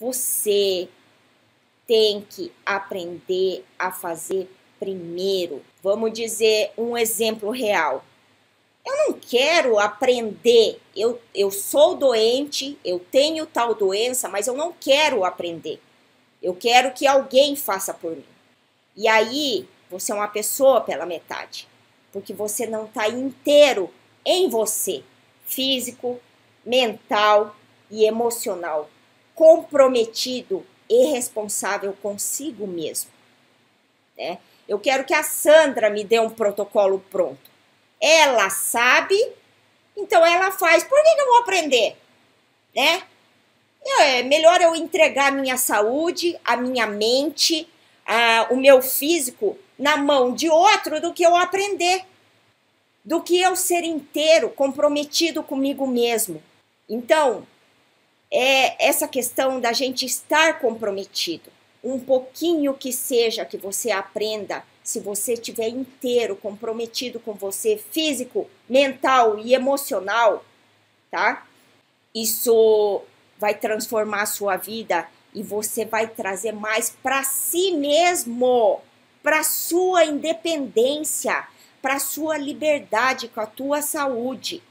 Você tem que aprender a fazer primeiro. Vamos dizer um exemplo real. Eu não quero aprender. Eu, eu sou doente, eu tenho tal doença, mas eu não quero aprender. Eu quero que alguém faça por mim. E aí você é uma pessoa pela metade, porque você não está inteiro em você, físico, mental e emocional comprometido e responsável consigo mesmo. Né? Eu quero que a Sandra me dê um protocolo pronto. Ela sabe, então ela faz. Por que, que eu vou aprender? Né? É melhor eu entregar a minha saúde, a minha mente, a, o meu físico na mão de outro do que eu aprender, do que eu ser inteiro comprometido comigo mesmo. Então, é essa questão da gente estar comprometido. Um pouquinho que seja que você aprenda, se você estiver inteiro comprometido com você, físico, mental e emocional, tá? Isso vai transformar a sua vida e você vai trazer mais para si mesmo, para sua independência, para sua liberdade com a tua saúde.